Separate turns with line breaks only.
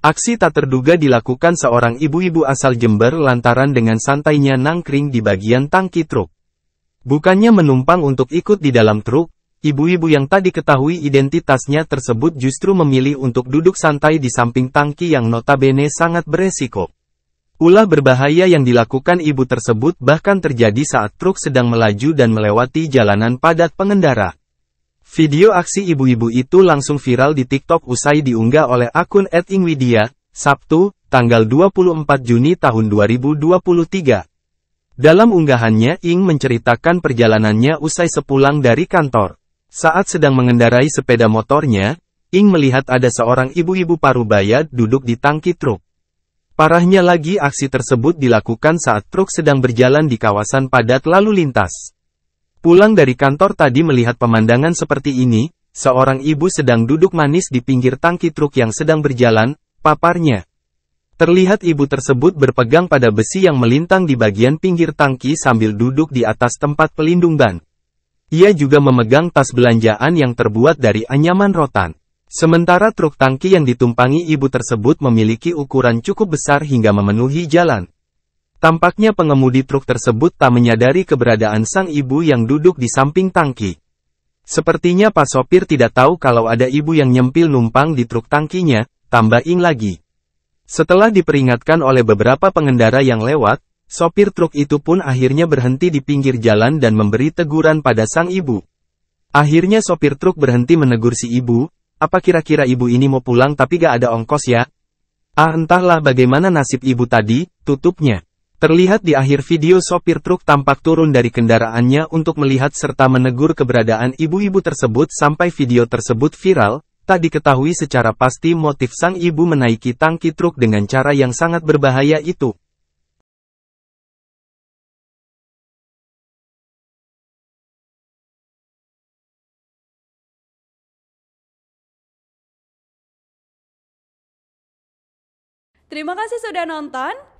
Aksi tak terduga dilakukan seorang ibu-ibu asal Jember lantaran
dengan santainya nangkring di bagian tangki truk. Bukannya menumpang untuk ikut di dalam truk, ibu-ibu yang tak diketahui identitasnya tersebut justru memilih untuk duduk santai di samping tangki yang notabene sangat beresiko. Ulah berbahaya yang dilakukan ibu tersebut bahkan terjadi saat truk sedang melaju dan melewati jalanan padat pengendara. Video aksi ibu-ibu itu langsung viral di TikTok usai diunggah oleh akun @ingwidia, Sabtu, tanggal 24 Juni tahun 2023. Dalam unggahannya Ing menceritakan perjalanannya usai sepulang dari kantor. Saat sedang mengendarai sepeda motornya, Ing melihat ada seorang ibu-ibu parubaya duduk di tangki truk. Parahnya lagi aksi tersebut dilakukan saat truk sedang berjalan di kawasan padat lalu lintas. Pulang dari kantor tadi melihat pemandangan seperti ini, seorang ibu sedang duduk manis di pinggir tangki truk yang sedang berjalan, paparnya. Terlihat ibu tersebut berpegang pada besi yang melintang di bagian pinggir tangki sambil duduk di atas tempat pelindung ban. Ia juga memegang tas belanjaan yang terbuat dari anyaman rotan. Sementara truk tangki yang ditumpangi ibu tersebut memiliki ukuran cukup besar hingga memenuhi jalan. Tampaknya pengemudi truk tersebut tak menyadari keberadaan sang ibu yang duduk di samping tangki. Sepertinya Pak Sopir tidak tahu kalau ada ibu yang nyempil numpang di truk tangkinya, tambah ing lagi. Setelah diperingatkan oleh beberapa pengendara yang lewat, sopir truk itu pun akhirnya berhenti di pinggir jalan dan memberi teguran pada sang ibu. Akhirnya sopir truk berhenti menegur si ibu, apa kira-kira ibu ini mau pulang tapi gak ada ongkos ya? Ah entahlah bagaimana nasib ibu tadi, tutupnya. Terlihat di akhir video sopir truk tampak turun dari kendaraannya untuk melihat serta menegur keberadaan ibu-ibu tersebut sampai video tersebut viral, tak diketahui secara pasti motif
sang ibu menaiki tangki truk dengan cara yang sangat berbahaya itu. Terima kasih sudah nonton.